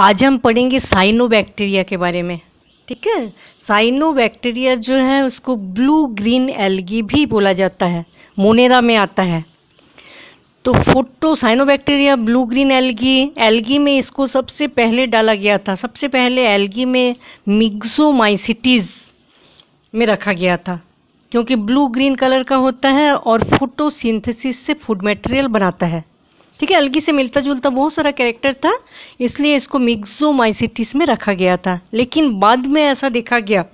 आज हम पढ़ेंगे साइनोबैक्टीरिया के बारे में ठीक है साइनोबैक्टीरिया जो है उसको ब्लू ग्रीन एल्गी भी बोला जाता है मोनेरा में आता है तो photo cyanobacteria blue green algae algae में इसको सबसे पहले डाला गया था सबसे पहले एल्गी में मिग्जोमाइसिटीज़ में रखा गया था क्योंकि ब्लू ग्रीन कलर का होता है और फोटोसिंथेसिस से फूड मटेरियल बनाता है ठीक है अलगी से मिलता जुलता बहुत सारा कैरेक्टर था इसलिए इसको माइसिटिस में रखा गया था लेकिन बाद में ऐसा देखा गया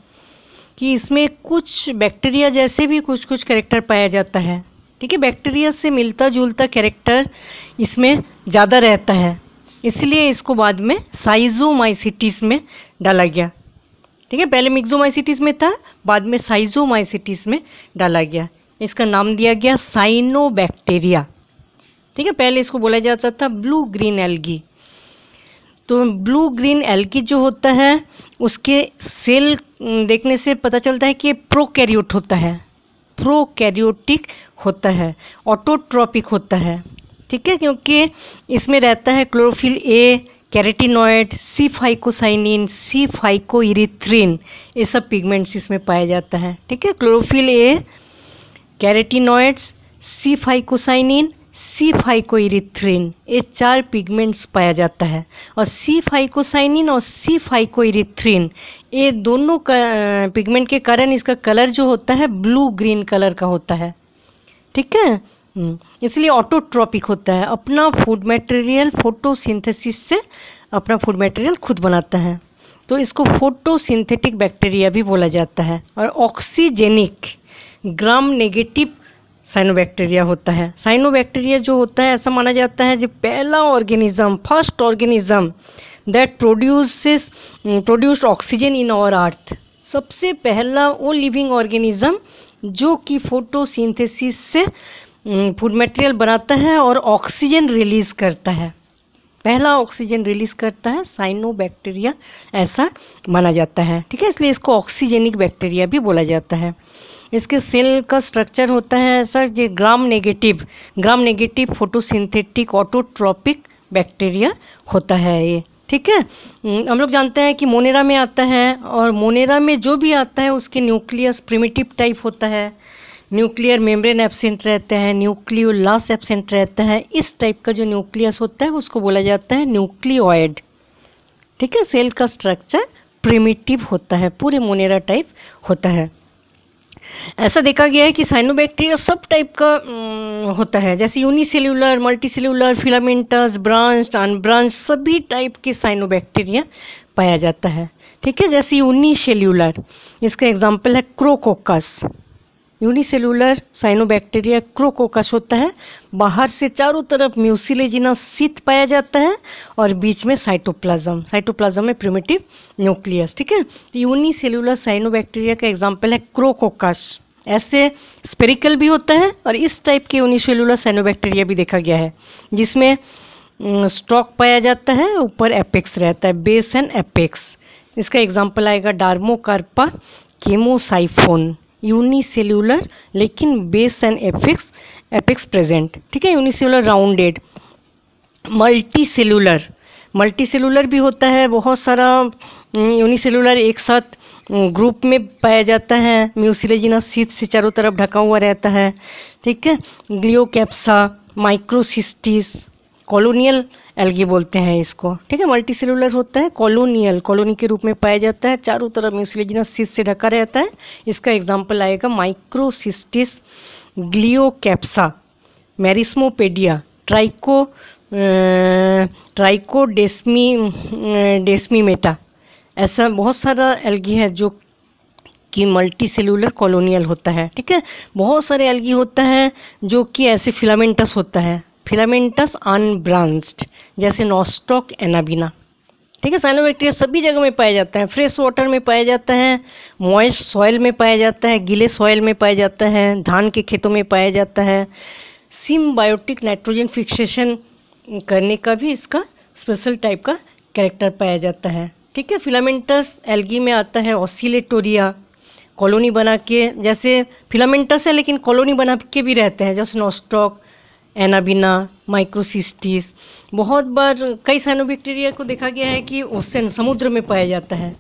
कि इसमें कुछ बैक्टीरिया जैसे भी कुछ कुछ कैरेक्टर पाया जाता है ठीक है बैक्टीरिया से मिलता जुलता कैरेक्टर इसमें ज़्यादा रहता है इसलिए इसको बाद में साइजोमाइसिटिस में डाला गया ठीक है पहले मिक्सोमाइसिटिस में था बाद में साइजोमाइसिटिस में डाला गया इसका नाम दिया गया साइनोबैक्टीरिया ठीक है पहले इसको बोला जाता था ब्लू ग्रीन एल्गी तो ब्लू ग्रीन एल्गी जो होता है उसके सेल देखने से पता चलता है कि प्रोकैरियोट होता है प्रोकैरियोटिक होता है ऑटोट्रॉपिक होता है ठीक है क्योंकि इसमें रहता है क्लोरोफिल ए कैरेटिनॉयड सी फाइकोसाइनिन सी फाइकोइरिथ्रिन ये सब पिगमेंट्स इसमें पाया जाता है ठीक है chlorophyll a carotenoids c phycocyanin c erythrin ये चार पिगमेंट्स पाया जाता है और सी फाइकोसाइनिन और सी इरिथ्रिन ये दोनों पिगमेंट के कारण इसका कलर जो होता है ब्लू ग्रीन कलर का होता है ठीक है हम्म, इसलिए ऑटोट्रॉपिक होता है अपना फूड मटेरियल फोटोसिंथेसिस से अपना फूड मटेरियल खुद बनाता है तो इसको फोटोसिंथेटिक बैक्टीरिया भी बोला जाता है और ऑक्सीजेनिक ग्राम नेगेटिव साइनोबैक्टीरिया होता है साइनोबैक्टीरिया जो होता है ऐसा माना जाता है जो पहला organism first organism that produces produced oxygen in our earth सबसे पहला वो लिविंग ऑर्गेनिज्म जो कि फोटोसिंथेसिस से फूड mm, मटेरियल बनाता है और ऑक्सीजन रिलीज करता है पहला ऑक्सीजन रिलीज करता है साइनोबैक्टीरिया ऐसा माना जाता है ठीक है इसलिए इसको ऑक्सीजेनिक बैक्टीरिया भी बोला जाता है इसके सेल का स्ट्रक्चर होता है ऐसा ये gram negative gram negative photosynthetic autotrophic bacteria होता है ये ठीक है हम्म, हम लोग जानते हैं कि मोनेरा में आता है और मोनेरा में जो भी आता है उसके न्यूक्लियस प्रिमिटिव टाइप होता है न्यूक्लियर मेम्ब्रेन एबसेंट रहते हैं न्यूक्लियोलास एबसेंट रहता है इस टाइप का जो न्यूक्लियस होता है उसको बोला जाता है न्यूक्लियोइड ठीक है सेल का स्ट्रक्चर प्रिमिटिव होता है पूरे मोनेरा टाइप होता है ऐसा देखा गया है कि साइनोबैक्टीरिया सब टाइप का होता है जैसे unicellular multicellular filamentous branch unbranch सभी टाइप के साइनोबैक्टीरिया पाया जाता है ठीक है जैसे यूनिसेल्यूलर इसका एग्जाम्पल है क्रोकोकस यूनिसेलुलर साइनोबैक्टीरिया क्रोकोकस होता है बाहर से चारों तरफ म्यूसिलेजिना सीत पाया जाता है और बीच में साइटोप्लाज्म साइटोप्लाज्म में प्रिमेटिव न्यूक्लियस ठीक है तो यूनिसेलुलर साइनोबैक्टीरिया का एग्जाम्पल है क्रोकोकस ऐसे स्पेरिकल भी होता है और इस टाइप के यूनिसेलुलर साइनोबैक्टीरिया भी देखा गया है जिसमें स्टॉक पाया जाता है ऊपर एपेक्स रहता है बेस एंड एपेक्स इसका एग्जाम्पल आएगा डार्मोकार्पा केमोसाइफोन यूनिसेल्यूलर लेकिन base and apex apex present ठीक है unicellular rounded multi cellular multi cellular भी होता है बहुत सारा यूनिसेलुलर हम्म, एक साथ ग्रुप हम्म, में पाया जाता है म्यूसिलेजिना सीत से चारों तरफ ढका हुआ रहता है ठीक है ग्लियोकैप्सा माइक्रोसिस्टिस कॉलोनियल एल्गी बोलते हैं इसको ठीक है मल्टी सेलुलर होता है कॉलोनियल कॉलोनी के रूप में पाया जाता है चारों तरफ म्यूसिलेजिनस सिस से ढका रहता है इसका एग्जाम्पल आएगा माइक्रोसिस्टिस ग्लियोकैप्सा मैरिस्मोपेडिया ट्राइको ट्राइकोडेस्मी डेस्मीमेटा ऐसा बहुत सारा एल्गी है जो कि मल्टी सेलुलर कॉलोनियल होता है ठीक है बहुत सारे एल्गी होता है जो कि ऐसे फिलामेंटस होता है फिलामेंटस अनब्रांस्ड जैसे नोस्टॉक एनाबिना ठीक है साइनोबैक्टीरिया सभी जगह में पाया जाता है फ्रेश वाटर में पाया जाता है मॉइस्ट सॉयल में पाया जाता है गीले सॉयल में पाया जाता है धान के खेतों में पाया जाता है सिम्बायोटिक नाइट्रोजन फिक्सेशन करने का भी इसका स्पेशल टाइप का कैरेक्टर पाया जाता है ठीक है फिलामेंटस एल्गी में आता है ऑसिलेटोरिया कॉलोनी बना के जैसे फिलामेंटस है लेकिन कॉलोनी बना के भी रहते हैं जैसे नोस्टॉक एनाबिना माइक्रोसिस्टिस बहुत बार कई साइनोबैक्टीरिया को देखा गया है कि ओसन समुद्र में पाया जाता है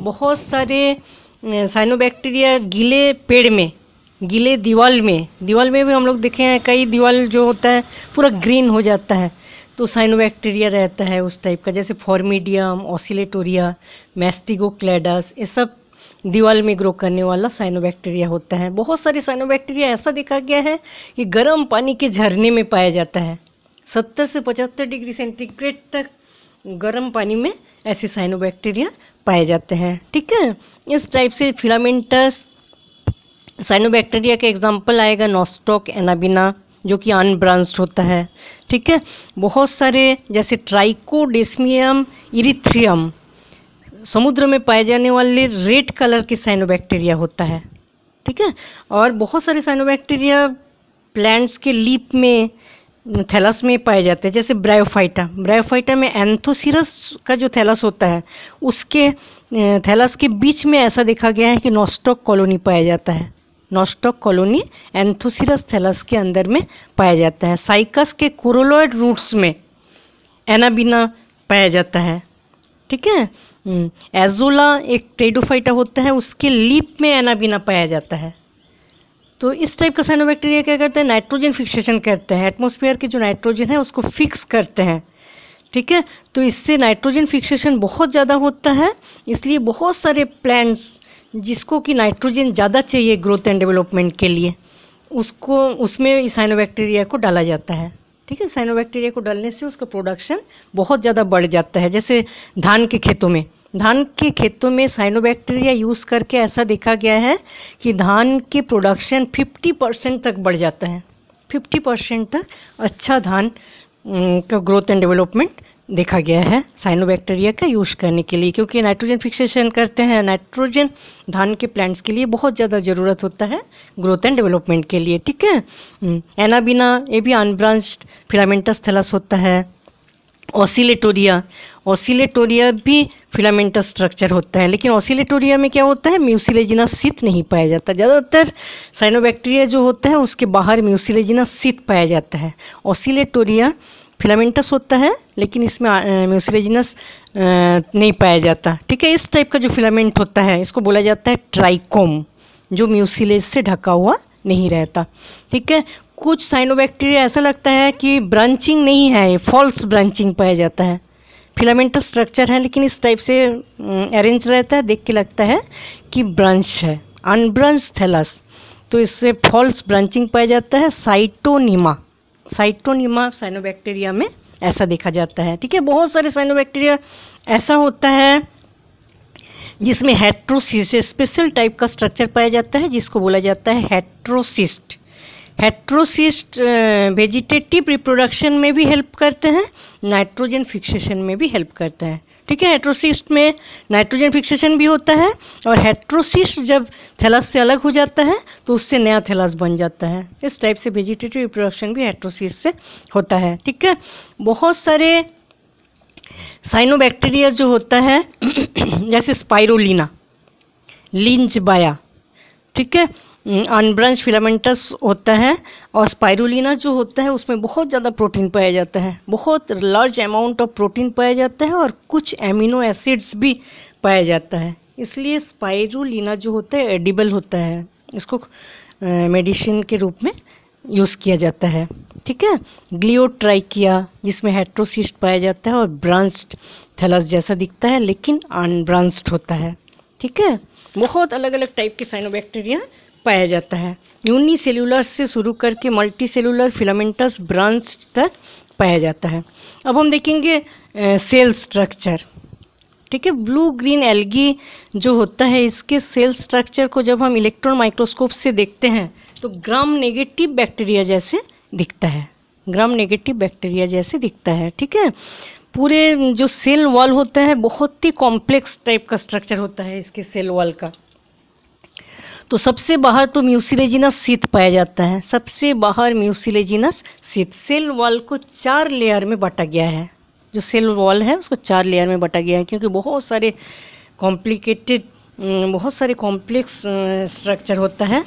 बहुत सारे साइनोबैक्टीरिया गीले पेड़ में गीले दीवाल में दीवाल में भी हम लोग देखे हैं कई दीवाल जो होता है पूरा ग्रीन हो जाता है तो साइनोबैक्टीरिया रहता है उस टाइप का जैसे फॉर्मीडियम ऑसिलेटोरिया मैस्टिगोक्लेडस ये सब दीवाल में ग्रो करने वाला साइनोबैक्टीरिया होता है बहुत सारे साइनोबैक्टीरिया ऐसा देखा गया है कि गर्म पानी के झरने में पाया जाता है सत्तर से पचहत्तर डिग्री सेंटीग्रेड तक गर्म पानी में ऐसे साइनोबैक्टीरिया पाए जाते हैं ठीक है इस टाइप से फिलामेंटस साइनोबैक्टीरिया का एग्जाम्पल आएगा नोस्टोक एनाबिना जो कि अनब्रांच्ड होता है ठीक है बहुत सारे जैसे ट्राइकोडेसमियम इरिथ्रियम समुद्र में पाए जाने वाले रेड कलर के साइनोबैक्टीरिया होता है ठीक है और बहुत सारे साइनोबैक्टीरिया प्लांट्स के लीप में थैलस में पाए जाते हैं जैसे ब्रायोफाइटा ब्रायोफाइटा में एंथोसिरस का जो थैलस होता है उसके थैलस के बीच में ऐसा देखा गया है कि नॉस्टॉक कॉलोनी पाया जाता है नॉस्टॉक कॉलोनी एंथोसिरस थैलस के अंदर में पाया जाता है साइकस के कोरोलॉयड रूट्स में एनाबिना पाया जाता है ठीक है हम्म, एजोला एक टेडोफाइटा होता है उसके लीप में एनाबीना पाया जाता है तो इस टाइप का साइनोबैक्टीरिया क्या करते हैं नाइट्रोजन फिक्सेशन करते हैं एटमोसफियर के जो नाइट्रोजन है उसको फिक्स करते हैं ठीक है तो इससे नाइट्रोजन फिक्सेशन बहुत ज़्यादा होता है इसलिए बहुत सारे प्लांट्स जिसको कि नाइट्रोजन ज़्यादा चाहिए ग्रोथ एंड डेवलपमेंट के लिए उसको उसमें साइनोबैक्टीरिया को डाला जाता है ठीक है साइनोबैक्टीरिया को डालने से उसका प्रोडक्शन बहुत ज़्यादा बढ़ जाता है जैसे धान के खेतों में धान के खेतों में साइनोबैक्टीरिया यूज़ करके ऐसा देखा गया है कि धान के प्रोडक्शन 50 परसेंट तक बढ़ जाता है 50 परसेंट तक अच्छा धान का ग्रोथ एंड डेवलपमेंट देखा गया है साइनोबैक्टीरिया का यूज़ करने के लिए क्योंकि नाइट्रोजन फिक्सेशन करते हैं नाइट्रोजन धान के प्लांट्स के लिए बहुत ज़्यादा ज़रूरत होता है ग्रोथ एंड डेवलपमेंट के लिए ठीक है एनाबिना हम्म, ये भी अनब्रांच्ड फिलामेंटस थैलस होता है ऑसिलेटोरिया ऑसिलेटोरिया भी फिलामेंटस स्ट्रक्चर होता है लेकिन ऑसिलेटोरिया में क्या होता है म्यूसिलेजिना सित नहीं पाया जाता ज़्यादातर साइनोबैक्टीरिया जो होता है उसके बाहर म्यूसिलेजिना सित पाया जाता है ऑसिलेटोरिया फिलामेंटस होता है लेकिन इसमें म्यूसरेजिनस नहीं पाया जाता ठीक है इस टाइप का जो फिलामेंट होता है इसको बोला जाता है ट्राइकोम जो म्यूसिलेज से ढका हुआ नहीं रहता ठीक है कुछ साइनोबैक्टीरिया ऐसा लगता है कि ब्रांचिंग नहीं है ये फॉल्स ब्रांचिंग पाया जाता है फिलामेंटस स्ट्रक्चर है लेकिन इस टाइप से अरेंज रहता है देख के लगता है कि ब्रांच है अनब्रांच थैलस तो इससे फॉल्स ब्रांचिंग पाया जाता है साइटोनिमा साइटोनिमा साइनोबैक्टीरिया में ऐसा देखा जाता है ठीक है बहुत सारे साइनोबैक्टीरिया ऐसा होता है जिसमें हेट्रोसिस्ट स्पेशल टाइप का स्ट्रक्चर पाया जाता है जिसको बोला जाता है हेट्रोसिस्ट हेट्रोसिस्ट वेजिटेटिव रिप्रोडक्शन में भी हेल्प करते हैं नाइट्रोजन फिक्सेशन में भी हेल्प करते हैं ठीक है हेट्रोसिस्ट में नाइट्रोजन फिक्सेशन भी होता है और हेट्रोसिस्ट जब थैलस से अलग हो जाता है तो उससे नया थैलस बन जाता है इस टाइप से वेजिटेटिव रिप्रोडक्शन भी हेट्रोसिस्ट से होता है ठीक है बहुत सारे साइनोबैक्टीरिया जो होता है जैसे स्पाइरोलिना लिंच बाया ठीक है अनब्रांच हम्म, फिलामेंटस होता है और स्पायरुलिना जो होता है उसमें बहुत ज़्यादा प्रोटीन पाया जाता है बहुत लार्ज अमाउंट ऑफ प्रोटीन पाया जाता है और कुछ एमिनो एसिड्स भी पाया जाता है इसलिए स्पायरुलिना जो होता है एडिबल होता है इसको मेडिसिन के रूप में यूज़ किया जाता है ठीक है ग्लियोट्राइकिया जिसमें हेट्रोसिस्ट पाया जाता है और ब्रांच थैलस जैसा दिखता है लेकिन अनब्रांच होता है ठीक है बहुत अलग अलग टाइप के साइनोबैक्टीरिया पाया जाता है यूनी सेलुलर से शुरू करके मल्टी सेलुलर फिलामेंटस ब्रांच तक पाया जाता है अब हम देखेंगे सेल स्ट्रक्चर ठीक है ब्लू ग्रीन एल्गी जो होता है इसके सेल स्ट्रक्चर को जब हम इलेक्ट्रॉन माइक्रोस्कोप से देखते हैं तो ग्राम नेगेटिव बैक्टीरिया जैसे दिखता है ग्राम नेगेटिव बैक्टीरिया जैसे दिखता है ठीक है पूरे जो सेल वॉल होता है बहुत ही कॉम्प्लेक्स टाइप का स्ट्रक्चर होता है इसके सेल वॉल का तो सबसे बाहर तो म्यूसिलेजिनस सीत पाया जाता है सबसे बाहर म्यूसिलेजिनस सीत सेल वॉल को चार लेयर में बांटा गया है जो सेल वॉल है उसको चार लेयर में बांटा गया है क्योंकि बहुत सारे कॉम्प्लिकेटेड बहुत सारे कॉम्प्लेक्स स्ट्रक्चर होता है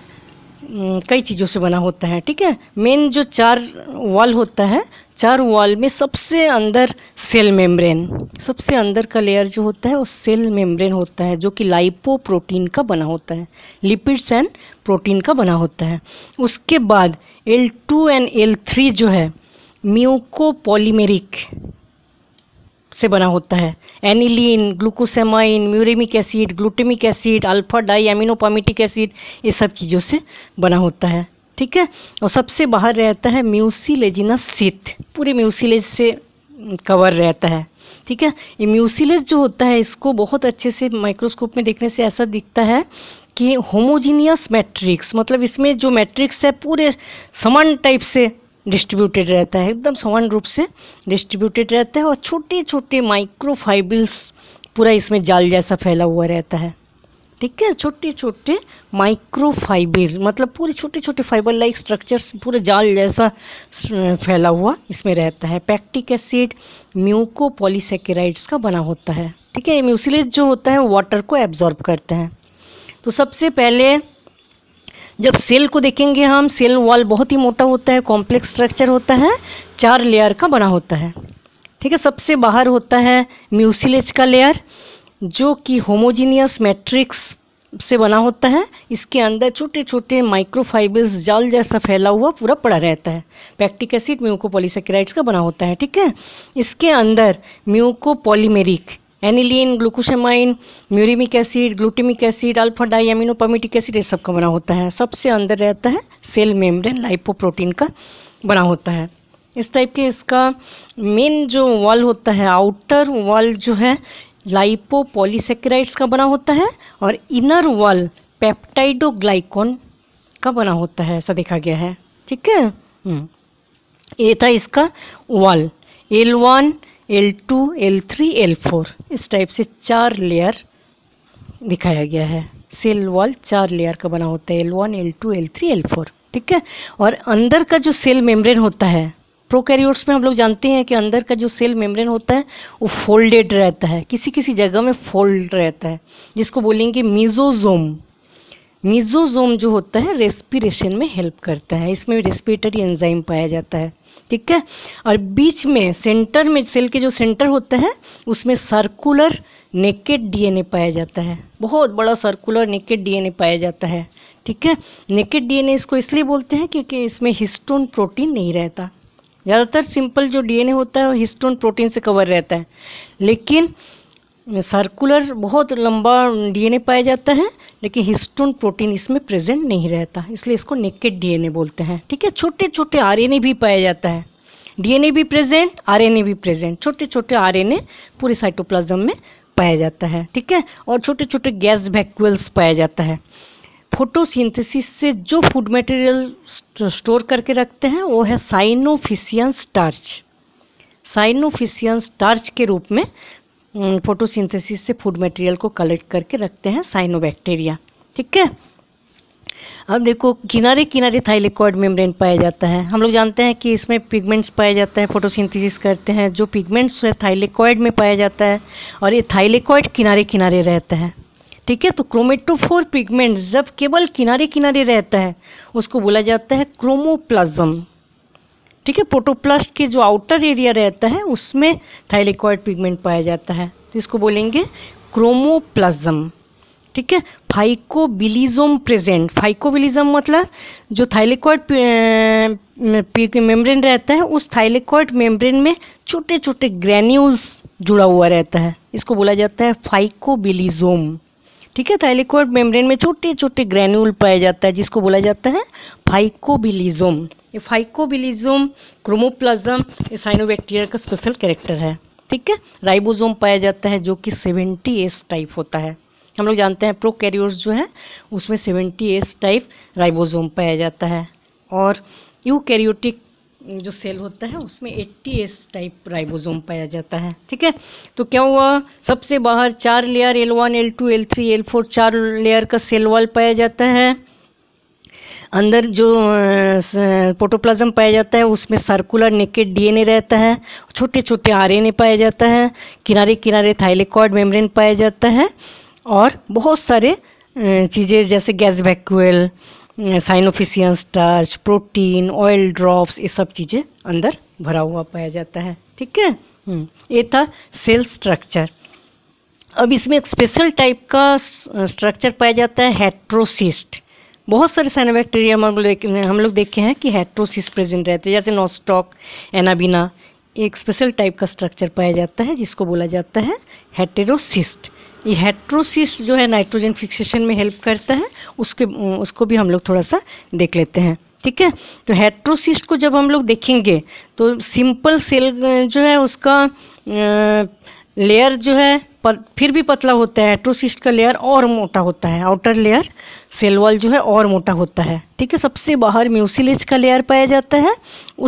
कई चीज़ों से बना होता है ठीक है मेन जो चार वॉल होता है चार वॉल में सबसे अंदर सेल मेम्ब्रेन सबसे अंदर का लेयर जो होता है वो सेल मेम्ब्रेन होता है जो कि लाइपो प्रोटीन का बना होता है लिपिड्स एंड प्रोटीन का बना होता है उसके बाद L two and L three जो है म्यूकोपॉलीमेरिक से बना होता है aniline glucosamine muramic acid glutamic acid alpha diaminopimelic acid ये सब चीज़ों से बना होता है ठीक है और सबसे बाहर रहता है म्यूसिलेजिनस सिथ पूरे म्यूसिलेज से कवर रहता है ठीक है ये म्यूसिलेज जो होता है इसको बहुत अच्छे से माइक्रोस्कोप में देखने से ऐसा दिखता है कि होमोजीनियस मैट्रिक्स मतलब इसमें जो मैट्रिक्स है पूरे समान टाइप से डिस्ट्रीब्यूटेड रहता है एकदम समान रूप से डिस्ट्रीब्यूटेड रहता है और छोटे छोटे माइक्रोफाइबल्स पूरा इसमें जाल जैसा फैला हुआ रहता है ठीक है छोटे छोटे माइक्रोफाइबर मतलब पूरे छोटे छोटे फाइबर लाइक स्ट्रक्चर्स पूरे जाल जैसा फैला हुआ इसमें रहता है पैक्टिक एसिड म्यूको पॉलीसेकेराइड्स का बना होता है ठीक है म्यूसिलेज जो होता है वाटर को एब्जॉर्ब करते हैं तो सबसे पहले जब सेल को देखेंगे हम सेल वॉल बहुत ही मोटा होता है कॉम्प्लेक्स स्ट्रक्चर होता है चार लेयर का बना होता है ठीक है सबसे बाहर होता है म्यूसिलेज का लेयर जो कि होमोजीनियस मैट्रिक्स से बना होता है इसके अंदर छोटे छोटे माइक्रोफाइबर्स जाल जैसा फैला हुआ पूरा पड़ा रहता है पैक्टिक एसिड म्यूको पॉलीसेक्राइड्स का बना होता है ठीक है इसके अंदर mucopolymeric aniline glucosamine muramic acid glutamic acid alpha diaminopimelic acid ये सब का बना होता है सबसे अंदर रहता है सेल मेम्ब्रेन लाइपोप्रोटीन का बना होता है इस टाइप के इसका मेन जो वॉल होता है आउटर वॉल जो है लाइपो का बना होता है और इनर वॉल पेप्टाइडोग्लाइकोन का बना होता है ऐसा देखा गया है ठीक है हम्म। ये था इसका wall L one L two L three L four इस टाइप से चार लेयर दिखाया गया है सेल वॉल चार लेयर का बना होता है L one L two L three L four ठीक है और अंदर का जो सेल मेम्ब्रेन होता है प्रोकैरियोट्स में हम लोग जानते हैं कि अंदर का जो सेल मेम्ब्रेन होता है वो फोल्डेड रहता है किसी किसी जगह में फोल्ड रहता है जिसको बोलेंगे मीजोजोम मीजोजोम जो होता है रेस्पिरेशन में हेल्प करता है इसमें रेस्पिरेटरी एंजाइम पाया जाता है ठीक है और बीच में सेंटर में सेल के जो सेंटर होते हैं उसमें सर्कुलर नेकेड डीएनए पाया जाता है बहुत बड़ा सर्कुलर नेकेड डीएनए पाया जाता है ठीक है नेकेड डीएनए इसको इसलिए बोलते हैं क्योंकि इसमें हिस्टोन प्रोटीन नहीं रहता ज़्यादातर सिंपल जो डीएनए होता है वो हिस्टोन प्रोटीन से कवर रहता है लेकिन सर्कुलर बहुत लंबा डीएनए पाया जाता है लेकिन हिस्टोन प्रोटीन इसमें प्रेजेंट नहीं रहता इसलिए इसको नेकेड डीएनए बोलते हैं ठीक है छोटे छोटे आरएनए भी पाया जाता है डीएनए भी प्रेजेंट आरएनए भी प्रेजेंट छोटे छोटे आरएनए पूरे साइटोप्लाज्म में पाया जाता है ठीक है और छोटे छोटे गैस वैक्यूल्स पाया जाता है फोटोसिंथेसिस से जो फूड मटेरियल स्टोर करके रखते हैं वो है साइनोफिशियन स्टार्च साइनोफिशियन स्टार्च के रूप में फोटोसिंथेसिस से फूड मटेरियल को कलेक्ट करके रखते हैं साइनोबैक्टीरिया ठीक है अब देखो किनारे किनारे थाइलेकॉइड मेम्ब्रेन पाया जाता है हम लोग जानते हैं कि इसमें पिगमेंट्स पाए जाते हैं फोटोसिंथेसिस करते हैं जो पिगमेंट्स है थाइलेकॉइड में पाया जाता है और ये थाइलेकॉइड किनारे किनारे रहते हैं ठीक है तो क्रोमेटोफोर पिगमेंट जब केवल किनारे किनारे रहता है उसको बोला जाता है क्रोमोप्लाज्म ठीक है पोटोप्लास्ट के जो आउटर एरिया रहता है उसमें थाइलेक्वाइड पिगमेंट पाया जाता है तो इसको बोलेंगे क्रोमोप्लाज्म ठीक है फाइकोबिलिजोम प्रेजेंट फाइकोबिलिजम मतलब जो थाइलेक्वाइड मेम्ब्रेन रहता है उस थाइलेक्वाइड मेम्ब्रेन में छोटे छोटे ग्रैन्यूल्स जुड़ा हुआ रहता है इसको बोला जाता है फाइकोबिलिजोम ठीक है थाइलिकोइड मेम्ब्रेन में छोटे छोटे ग्रैन्यूल पाया जाता है जिसको बोला जाता है फाइकोबिलिजोम ये फाइकोबिलिजोम क्रोमोप्लाज्म ये साइनोबैक्टीरिया का स्पेशल कैरेक्टर है ठीक है राइबोजोम पाया जाता है जो कि सेवेंटी एस टाइप होता है हम लोग जानते हैं प्रोकैरियोट्स जो है उसमें सेवेंटी एस टाइप राइबोजोम पाया जाता है और यूकैरियोटिक जो सेल होता है उसमें 80s टाइप राइबोसोम पाया जाता है ठीक है तो क्या हुआ सबसे बाहर चार layer L1, L2, L3, L4 चार लेयर का सेल वॉल पाया जाता है अंदर जो पोटोप्लाज्म पाया जाता है उसमें सर्कुलर नेकेड डीएनए रहता है छोटे छोटे आरएनए पाया जाता है किनारे किनारे थाइलेकॉड मेम्ब्रेन पाया जाता है और बहुत सारे चीज़ें जैसे gas vacuole cyanophycean starch protein oil drops ये सब चीज़ें अंदर भरा हुआ पाया जाता है ठीक है हम्म, ये था सेल स्ट्रक्चर अब इसमें एक स्पेशल टाइप का स्ट्रक्चर पाया जाता है हेट्रोसिस्ट बहुत सारे साइनोबैक्टीरिया हम लोग देखे हैं कि हेट्रोसिस्ट प्रेजेंट रहते हैं जैसे नोस्टॉक एनाबिना एक स्पेशल टाइप का स्ट्रक्चर पाया जाता है जिसको बोला जाता है हेटेरोसिस्ट ये हेट्रोसिस जो है नाइट्रोजन फिक्सेशन में हेल्प करता है उसके उसको भी हम लोग थोड़ा सा देख लेते हैं ठीक है तो हेट्रोसिस्ट को जब हम लोग देखेंगे तो सिंपल सेल जो है उसका लेयर जो है फिर भी पतला होता है हेट्रोसिस्ट का लेयर और मोटा होता है आउटर लेयर सेल वॉल जो है और मोटा होता है ठीक है सबसे बाहर म्यूसिलेज का लेयर पाया जाता है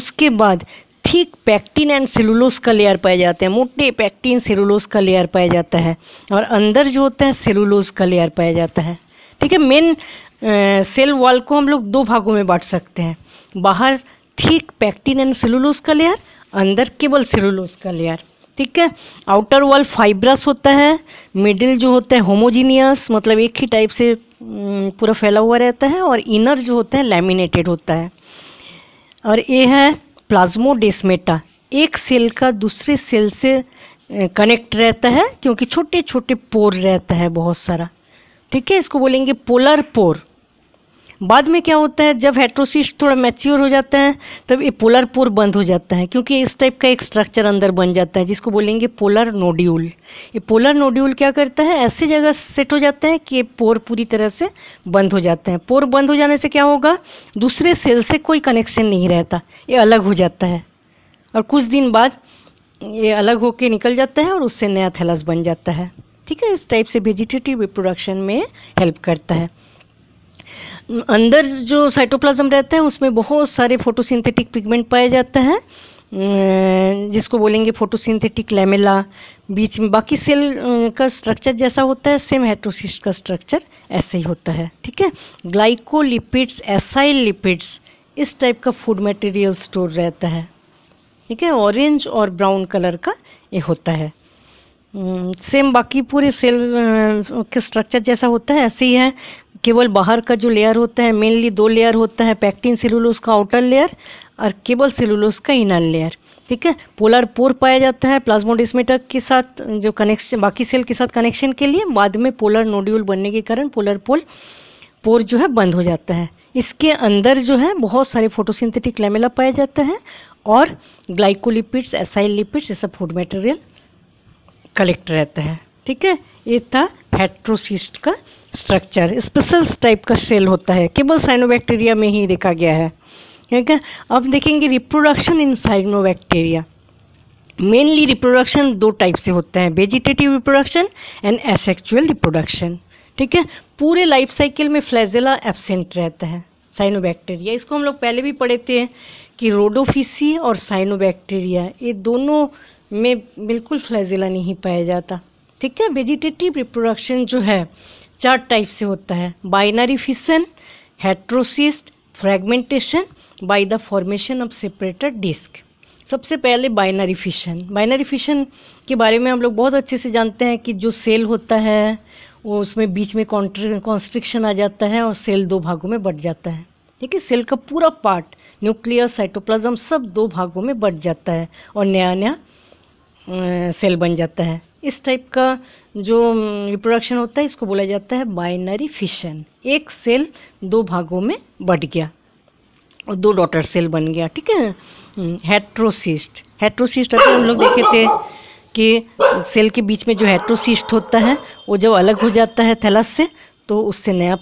उसके बाद ठीक पैक्टिन एंड सेलुलोस का लेयर पाया जाता है मोटे पैक्टिन सेलुलोस का लेयर पाया जाता है और अंदर जो होता है सेलुलोस का लेयर पाया जाता है ठीक है मेन सेल वॉल को हम लोग दो भागों में बांट सकते हैं बाहर ठीक पैक्टिन एंड सेलुलोस का लेयर अंदर केवल सेलुलोस का लेयर ठीक है आउटर वॉल फाइब्रस होता है मिडिल जो होता है होमोजीनियस मतलब एक ही टाइप से पूरा फैला हुआ रहता है और इनर जो होता है लैमिनेटेड होता है और ये है प्लाज्मोडेस्मेटा एक सेल का दूसरे सेल से कनेक्ट रहता है क्योंकि छोटे छोटे पोर रहता है बहुत सारा ठीक है इसको बोलेंगे पोलर पोर बाद में क्या होता है जब हेट्रोसिस्ट थोड़ा मैच्योर हो जाता है तब ये पोलर पोर बंद हो जाता है क्योंकि इस टाइप का एक स्ट्रक्चर अंदर बन जाता है जिसको बोलेंगे पोलर नोड्यूल ये पोलर नोड्यूल क्या करता है ऐसी जगह सेट हो जाता है कि ये पोर पूरी तरह से बंद हो जाते हैं पोर बंद हो जाने से क्या होगा दूसरे सेल से कोई कनेक्शन नहीं रहता ये अलग हो जाता है और कुछ दिन बाद ये अलग होके निकल जाता है और उससे नया थैलस बन जाता है ठीक है इस टाइप से वेजिटेटिव रिप्रोडक्शन में हेल्प करता है अंदर जो साइटोप्लाज्म रहता है उसमें बहुत सारे फोटोसिंथेटिक पिगमेंट पाए जाते हैं अं, जिसको बोलेंगे फोटोसिंथेटिक लेमेला बीच में बाकी सेल अं, का स्ट्रक्चर जैसा होता है सेम हेट्रोसिस्ट का स्ट्रक्चर ऐसे ही होता है ठीक है ग्लाइकोलिपिड्स एसाइल लिपिड्स इस टाइप का फूड मटेरियल स्टोर रहता है ठीक है ऑरेंज और ब्राउन कलर का ये होता है सेम हम्म, बाकी पूरे सेल के स्ट्रक्चर जैसा होता है ऐसे ही है केवल बाहर का जो लेयर होता है मेनली दो लेयर होता है पैक्टिन सेलुलोज का आउटर लेयर और केबल सेलुलोज का इनर लेयर ठीक है पोलर पोर पाया जाता है प्लाज्मोडिस्मेटर के साथ जो कनेक्शन बाकी सेल के साथ कनेक्शन के लिए बाद में पोलर नोड्यूल बनने के कारण पोलर पोल पोर जो है बंद हो जाता है इसके अंदर जो है बहुत सारे फोटोसिंथेटिक लेमेला पाया जाता है और ग्लाइकोलिपिड्स एसाइल लिपिड्स ये सब फूड मटेरियल कलेक्ट रहता है ठीक है ये था हेट्रोसिस्ट का स्ट्रक्चर स्पेशल टाइप का सेल होता है केवल साइनोबैक्टीरिया में ही देखा गया है ठीक है अब देखेंगे reproduction in cyanobacteria mainly reproduction दो टाइप से होते हैं vegetative reproduction and asexual reproduction ठीक है पूरे लाइफ साइकिल में फ्लैजेला एबसेंट रहता है साइनोबैक्टीरिया इसको हम लोग पहले भी पढ़े थे कि रोडोफिसी और साइनोबैक्टीरिया ये दोनों में बिल्कुल फ्लैजिला नहीं पाया जाता ठीक है वेजिटेटिव रिप्रोडक्शन जो है चार टाइप से होता है binary fission heterocyst fragmentation by the formation of separated disc सबसे पहले बाइनरी फिशन बाइनरी फिशन के बारे में हम लोग बहुत अच्छे से जानते हैं कि जो सेल होता है वो उसमें बीच में कॉन्स्ट्रिक्शन आ जाता है और सेल दो भागों में बढ़ जाता है ठीक है सेल का पूरा पार्ट न्यूक्लियर साइटोप्लाज्म सब दो भागों में बढ़ जाता है और नया नया सेल बन जाता है इस टाइप का जो रिप्रोडक्शन होता है इसको बोला जाता है बाइनरी फिशन एक सेल दो भागों में बट गया और दो डॉटर सेल बन गया ठीक है हेट्रोसिस्ट हम्म, हेट्रोसिस्ट अगर हम लोग देखे थे कि सेल के बीच में जो हेट्रोसिस्ट होता है वो जब अलग हो जाता है थैलस से तो उससे नया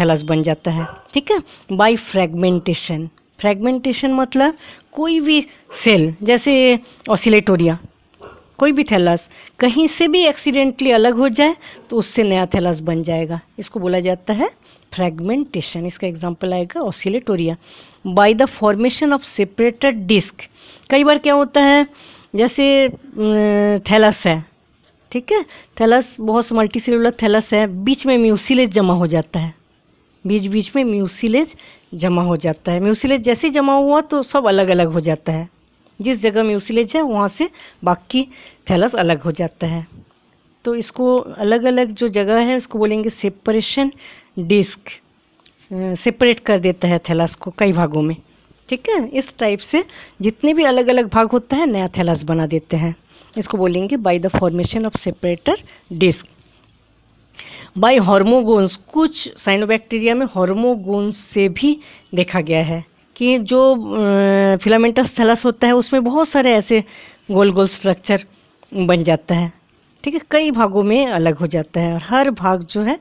थैलस बन जाता है ठीक है बाई फ्रेगमेंटेशन फ्रेगमेंटेशन मतलब कोई भी सेल जैसे ऑसिलेटोरिया कोई भी थैलास कहीं से भी एक्सीडेंटली अलग हो जाए तो उससे नया थैलास बन जाएगा इसको बोला जाता है फ्रेगमेंटेशन इसका एग्जाम्पल आएगा Oscillatoria by the formation of separated disc कई बार क्या होता है जैसे अं, थैलस है ठीक है थैलस बहुत मल्टी सेलुलर थैलस है बीच में म्यूसिलेज जमा हो जाता है बीच बीच में म्यूसिलेज जमा हो जाता है म्यूसिलेज जैसे जमा हुआ तो सब अलग अलग हो जाता है जिस जगह में है वहाँ से बाकी थैलस अलग हो जाता है तो इसको अलग अलग जो जगह है उसको बोलेंगे सेपरेशन डिस्क सेपरेट कर देता है थैलस को कई भागों में ठीक है इस टाइप से जितने भी अलग अलग भाग होता है नया थैलस बना देते हैं इसको बोलेंगे by the formation of separator disc by hormogones कुछ साइनोबैक्टीरिया में हॉर्मोगोन्स से भी देखा गया है कि जो फिलामेंटस थैलस होता है उसमें बहुत सारे ऐसे गोल गोल स्ट्रक्चर बन जाता है ठीक है कई भागों में अलग हो जाता है और हर भाग जो है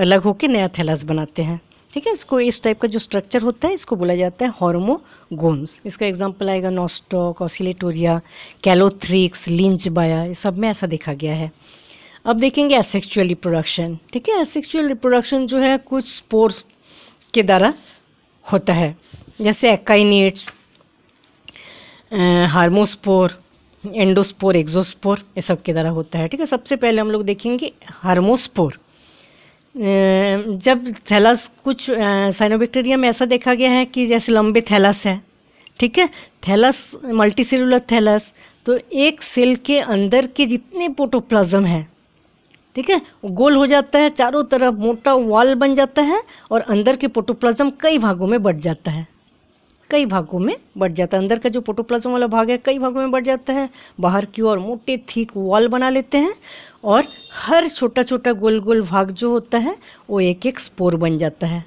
अलग होकर नया थैलस बनाते हैं ठीक है इसको इस टाइप का जो स्ट्रक्चर होता है इसको बोला जाता है हॉर्मोगोन्स इसका एग्जाम्पल आएगा नोस्टॉक ऑसिलेटोरिया कैलोथ्रिक्स लिंच बाया ये सब में ऐसा देखा गया है अब देखेंगे एसेक्चुअल रिप्रोडक्शन ठीक है एसेक्चुअल रिप्रोडक्शन जो है कुछ स्पोर्स के द्वारा होता है जैसे एक्काइनेट्स हार्मोस्पोर एंडोस्पोर एक्जोस्पोर ये सब के द्वारा होता है ठीक है सबसे पहले हम लोग देखेंगे हार्मोस्पोर जब थैलस कुछ साइनोबैक्टीरिया में ऐसा देखा गया है कि जैसे लंबे थैलास है ठीक है थैलस सेलुलर थैलस तो एक सेल के अंदर के जितने पोटोप्लाज्म हैं ठीक है गोल हो जाता है चारों तरफ मोटा वॉल बन जाता है और अंदर के पोटोप्लाज्म कई भागों में बढ़ जाता है कई भागों में बढ़ जाता है अंदर का जो पोटोप्लाज्म वाला भाग है कई भागों में बढ़ जाता है बाहर की ओर मोटे थीक वॉल बना लेते हैं और हर छोटा छोटा गोल गोल भाग जो होता है वो एक एक स्पोर बन जाता है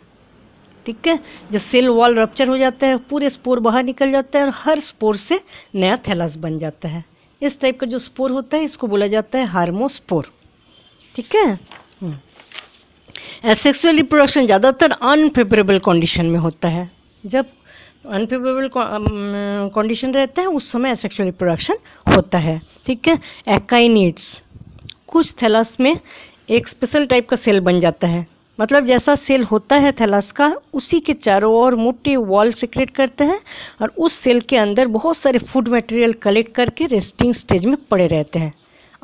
ठीक है जब सेल वॉल रप्चर हो जाता है पूरे स्पोर बाहर निकल जाता है और हर स्पोर से नया थैलास बन जाता है इस टाइप का जो स्पोर होता है इसको बोला जाता है हार्मोस्पोर ठीक है सेक्सुअल रिप्रोडक्शन ज़्यादातर अनफेवरेबल कंडीशन में होता है जब अनफेवरेबल कंडीशन um, रहता है उस समय सेक्सुअल रिप्रोडक्शन होता है ठीक है एकाइनिट्स कुछ थैलास में एक स्पेशल टाइप का सेल बन जाता है मतलब जैसा सेल होता है थैलास का उसी के चारों ओर मोटे वॉल से क्रिएट करते हैं और उस सेल के अंदर बहुत सारे फूड मटेरियल कलेक्ट करके रेस्टिंग स्टेज में पड़े रहते हैं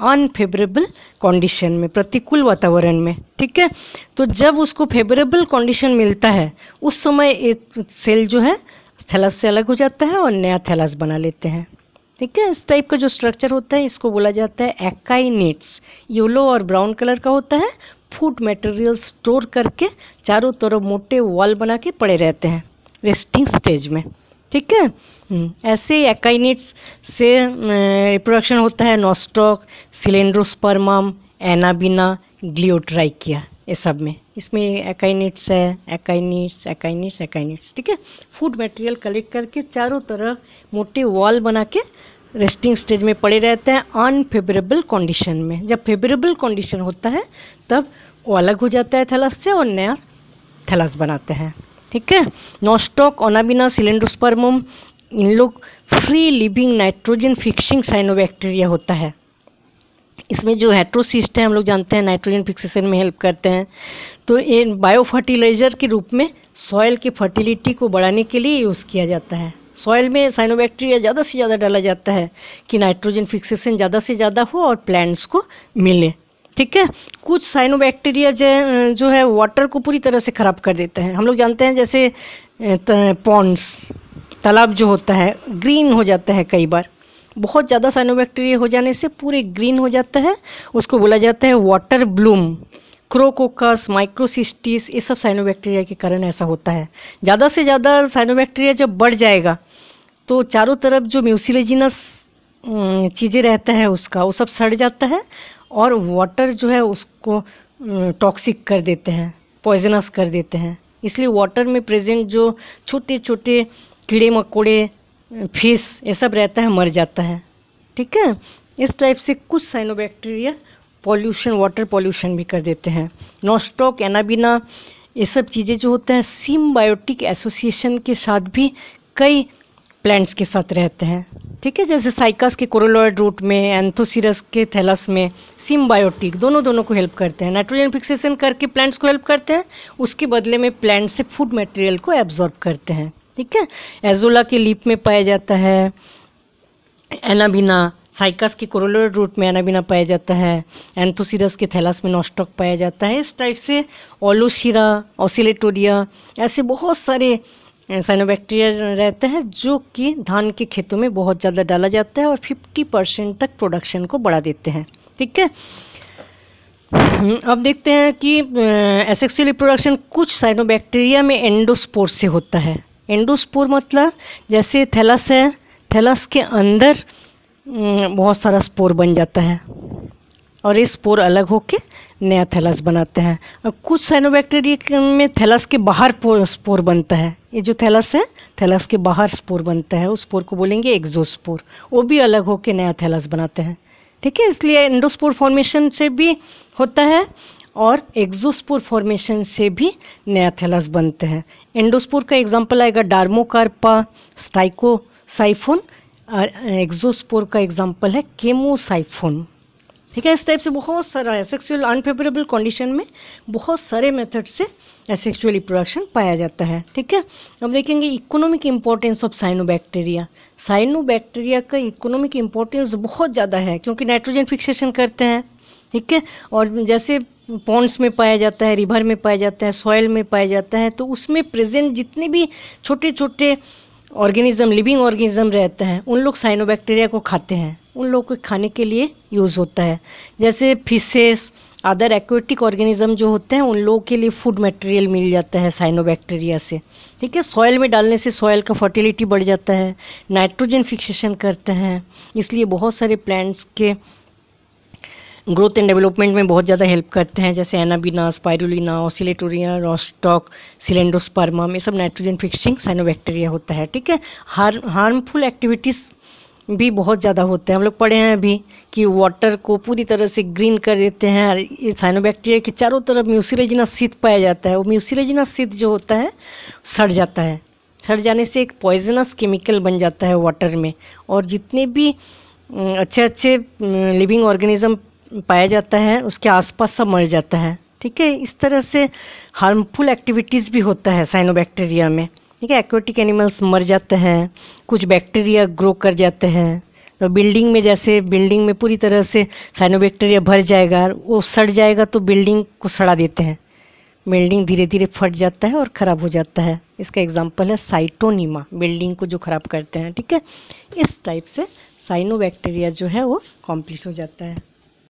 अनफेवरेबल कंडीशन में प्रतिकूल वातावरण में ठीक है तो जब उसको फेवरेबल कंडीशन मिलता है उस समय एक सेल जो है थैलस से अलग हो जाता है और नया थैलस बना लेते हैं ठीक है इस टाइप का जो स्ट्रक्चर होता है इसको बोला जाता है एक्काइनेट्स येलो और ब्राउन कलर का होता है फूड मटेरियल स्टोर करके चारों तरफ मोटे वॉल बना के पड़े रहते हैं रेस्टिंग स्टेज में ठीक है हम्म, ऐसे एकाइनिट्स से रिप्रोडक्शन होता है नोस्टॉक सिलेंड्रोस्पर्मम एनाबिना ग्लियोट्राइकिया ये सब में इसमें एकाइनिट्स है एकाइनिट्स एकाइनिट्स एकाइनिट्स ठीक है फूड मटेरियल कलेक्ट करके चारों तरफ मोटे वॉल बना के रेस्टिंग स्टेज में पड़े रहते हैं अनफेवरेबल कंडीशन में जब फेवरेबल कंडीशन होता है तब वो अलग हो जाता है थैलस से और नया थैलस बनाते हैं ठीक है नोस्टॉक ओनाबिना सिलेंडोस्पर्मम इन लोग free living nitrogen fixing cyanobacteria होता है इसमें जो हेट्रोसिस्ट है हम लोग जानते हैं नाइट्रोजन फिक्सेशन में हेल्प करते हैं तो ये बायोफर्टिलाइजर के रूप में सॉयल की फर्टिलिटी को बढ़ाने के लिए यूज़ किया जाता है सॉयल में साइनोबैक्टीरिया ज़्यादा से ज़्यादा डाला जाता है कि नाइट्रोजन फिक्सेशन ज़्यादा से ज़्यादा हो और प्लांट्स को मिले ठीक है कुछ साइनोबैक्टीरिया जो जो है वाटर को पूरी तरह से ख़राब कर देते हैं हम लोग जानते हैं जैसे पॉन्ड्स तालाब जो होता है ग्रीन हो जाता है कई बार बहुत ज़्यादा साइनोबैक्टीरिया हो जाने से पूरे ग्रीन हो जाता है उसको बोला जाता है वाटर ब्लूम क्रोकोकस माइक्रोसिस्टिस ये सब साइनोबैक्टीरिया के कारण ऐसा होता है ज़्यादा से ज़्यादा साइनोबैक्टीरिया जब बढ़ जाएगा तो चारों तरफ जो म्यूसिलेजिनस चीज़ें रहता है उसका वो सब सड़ जाता है और वाटर जो है उसको टॉक्सिक कर देते हैं पॉइजनस कर देते हैं इसलिए वाटर में प्रेजेंट जो छोटे छोटे कीड़े मकोड़े फिश ये सब रहता है मर जाता है ठीक है इस टाइप से कुछ साइनोबैक्टीरिया पॉल्यूशन वाटर पॉल्यूशन भी कर देते हैं नॉस्टॉक एनाबिना ये सब चीज़ें जो होते हैं सिम्बायोटिक एसोसिएशन के साथ भी कई प्लांट्स के साथ रहते हैं ठीक है जैसे साइकस के कोरोलॉयड रूट में एंथोसिरस के थैलस में सिम्बायोटिक दोनों दोनों को हेल्प करते हैं नाइट्रोजन फिक्सेशन करके प्लांट्स को हेल्प करते हैं उसके बदले में प्लांट से फूड मटेरियल को एब्जॉर्ब करते हैं ठीक है एजोला के लीप में पाया जाता है एनाबिना साइकस के कोरोलर रूट में एनाबिना पाया जाता है एंथोसिरस के थैलास में नॉस्टॉक पाया जाता है इस टाइप से ओलोशिरा ऑसिलेटोरिया ऐसे बहुत सारे साइनोबैक्टीरिया रहते हैं जो कि धान के खेतों में बहुत ज़्यादा डाला जाता है और 50 परसेंट तक प्रोडक्शन को बढ़ा देते हैं ठीक है अब देखते हैं कि एसेक्सुअल रिप्रोडक्शन e कुछ साइनोबैक्टीरिया में एंडोस्पोर से होता है एंडोस्पोर मतलब जैसे थैलस है थैलस के अंदर बहुत सारा स्पोर बन जाता है और ये स्पोर अलग होके नया थैलस बनाते हैं और कुछ साइनोबैक्टेरिया में थैलस के बाहर स्पोर बनता है ये जो थैलस है थैलस के बाहर स्पोर बनता है उस स्पोर को बोलेंगे एक्जोस्पोर वो भी अलग होकर नया थैलस बनाते हैं ठीक है इसलिए एंडोस्पोर फॉर्मेशन से भी होता है और एक्जोस्पोर फॉर्मेशन से भी नया थैलस बनते हैं एंडोस्पोर का एग्जाम्पल आएगा डार्मोकार्पा स्टाइकोसाइफोन और एक्जोस्पोर का एग्जाम्पल है केमोसाइफोन ठीक है इस टाइप से बहुत सारा है सेक्सुअल अनफेवरेबल कंडीशन में बहुत सारे मेथड से सेक्सुअल रिप्रोडक्शन पाया जाता है ठीक है अब देखेंगे economic importance of cyanobacteria cyanobacteria का इकोनॉमिक इंपॉर्टेंस बहुत ज़्यादा है क्योंकि नाइट्रोजन फिक्सेशन करते हैं ठीक है और जैसे पॉन्ड्स में पाया जाता है रिवर में पाया जाता है सॉयल में पाया जाता है तो उसमें प्रेजेंट जितने भी छोटे छोटे ऑर्गेनिज़म लिविंग ऑर्गेनिज्म रहते हैं उन लोग साइनोबैक्टीरिया को खाते हैं उन लोग को खाने के लिए यूज़ होता है जैसे फिशेस अदर एक्वेटिक ऑर्गेनिज्म जो होते हैं उन लोगों के लिए फूड मटेरियल मिल जाता है साइनोबैक्टीरिया से ठीक है सॉयल में डालने से सॉयल का फर्टिलिटी बढ़ जाता है नाइट्रोजन फिक्सेशन करते हैं इसलिए बहुत सारे प्लांट्स के ग्रोथ एंड डेवलपमेंट में बहुत ज़्यादा हेल्प करते हैं जैसे Anabaena Spirulina Oscillatoria Nostoc Cylindrospermum ये सब नाइट्रोजन फिक्सिंग साइनोबैक्टीरिया होता है ठीक है हार हार्मफुल एक्टिविटीज़ भी बहुत ज़्यादा होते हैं हम लोग पढ़े हैं अभी कि वाटर को पूरी तरह से ग्रीन कर देते हैं और साइनोबैक्टीरिया के चारों तरफ म्यूसिलेजिना सीध पाया जाता है वो म्यूसिलेजिना सीध जो होता है सड़ जाता है सड़ जाने से एक पॉइजनस केमिकल बन जाता है वाटर में और जितने भी अच्छे अच्छे लिविंग ऑर्गेनिज्म पाया जाता है उसके आसपास सब मर जाता है ठीक है इस तरह से हार्मफुल एक्टिविटीज़ भी होता है साइनोबैक्टीरिया में ठीक है एक्वेटिक एनिमल्स मर जाते हैं कुछ बैक्टीरिया ग्रो कर जाते हैं तो बिल्डिंग में जैसे बिल्डिंग में पूरी तरह से साइनोबैक्टीरिया भर जाएगा वो सड़ जाएगा तो बिल्डिंग को सड़ा देते हैं बिल्डिंग धीरे धीरे फट जाता है और ख़राब हो जाता है इसका एग्जाम्पल है साइटोनीमा बिल्डिंग को जो ख़राब करते हैं ठीक है इस टाइप से साइनोबैक्टीरिया जो है वो कॉम्प्लीट हो जाता है